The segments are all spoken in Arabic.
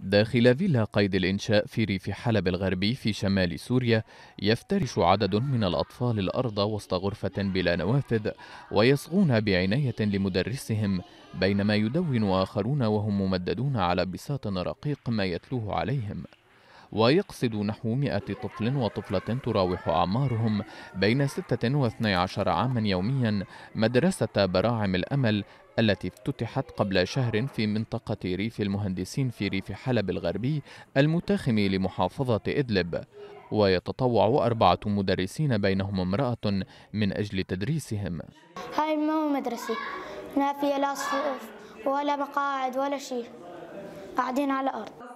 داخل فيلا قيد الإنشاء في ريف حلب الغربي في شمال سوريا يفترش عدد من الأطفال الأرض وسط غرفة بلا نوافذ ويصغون بعناية لمدرسهم بينما يدون آخرون وهم ممددون على بساط رقيق ما يتلوه عليهم ويقصد نحو 100 طفل وطفلة تراوح أعمارهم بين 6 و 12 عاما يوميا مدرسة براعم الأمل التي افتتحت قبل شهر في منطقة ريف المهندسين في ريف حلب الغربي المتاخم لمحافظة إدلب ويتطوع أربعة مدرسين بينهم امرأة من أجل تدريسهم هاي ما هو مدرسة ما فيها لا صفوف ولا مقاعد ولا شيء قاعدين على الأرض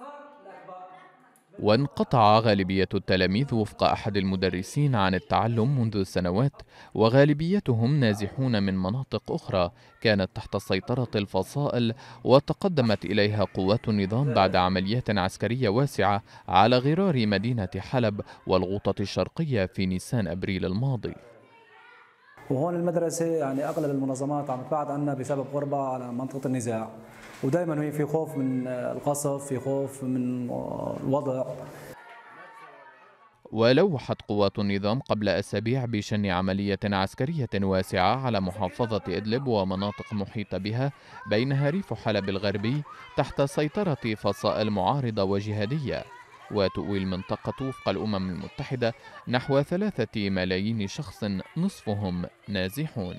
وانقطع غالبية التلاميذ وفق أحد المدرسين عن التعلم منذ سنوات وغالبيتهم نازحون من مناطق أخرى كانت تحت سيطرة الفصائل وتقدمت إليها قوات النظام بعد عمليات عسكرية واسعة على غرار مدينة حلب والغوطة الشرقية في نيسان أبريل الماضي وهون المدرسة يعني أغلب المنظمات عم تبعد عنا بسبب غربة على منطقة النزاع ودائما هي في خوف من القصف في خوف من الوضع ولوحت قوات النظام قبل أسابيع بشن عملية عسكرية واسعة على محافظة إدلب ومناطق محيطة بها بينها ريف حلب الغربي تحت سيطرة فصائل معارضة وجهادية وتؤوي المنطقة وفق الأمم المتحدة نحو ثلاثة ملايين شخص نصفهم نازحون